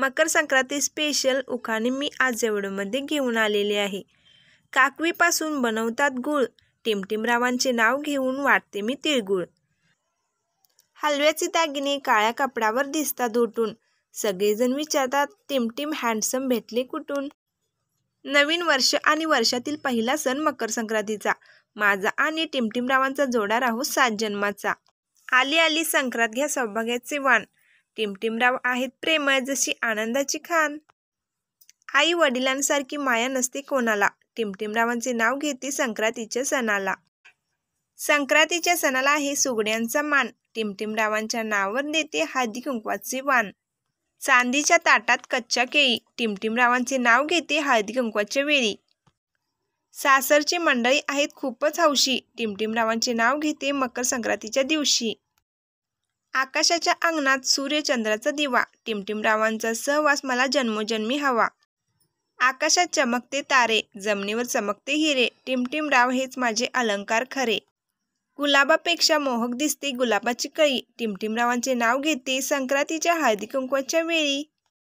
मकर Sankranti special उखाने मी आज या मध्ये घेऊन आलेले आहे काकवीपासून बनवतात गुळ टिमटिमरावांचे नाव घेऊन वाटते मी तिळगुळ हलव्याचे दागिने काळ्या कपडावर दिसतात उठून सगळेजण विचारतात टिमटिम हँडसम भेटले कुठून नवीन वर्ष आणि वर्षातील पहिला सण मकर संक्रांतीचा माझा आणि टिमटिमरावांचा जोडा राहू सात जन्माचा आली आली संक्रांत घ्या सौभाग्याचे वाण टिमटिमराव आहेत प्रेमळ जशी आनंदाची खान आई वडिलांसारखी माया नसते कोणाला टिमटिमरावांचे नाव घेते संक्रांतीच्या सणाला संक्रांतीच्या सणाला हे सुगड्यांचा मान टिमटिमरावांच्या नावावर देते हळदी कुंकवाचे वान चांदीच्या ताटात कच्च्या केळी टिमटिमरावांचे नाव घेते हळदी कुंकवाच्या वेळी सासरचे मंडळी आहेत खूपच हौशी टिमटिमरावांचे नाव घेते मकर संक्रांतीच्या दिवशी आकाशाच्या अंगणात सूर्यचंद्राचा दिवा टिमटिमरावांचा सहवास मला जन्मोजन्मी हवा आकाशात चमकते तारे जमिनीवर चमकते हिरे टिमटिमराव हेच माझे अलंकार खरे गुलाबापेक्षा मोहक दिसते गुलाबाची कळी टिमटिमरावांचे नाव घेते संक्रांतीच्या हळदी कुंकवाच्या वेळी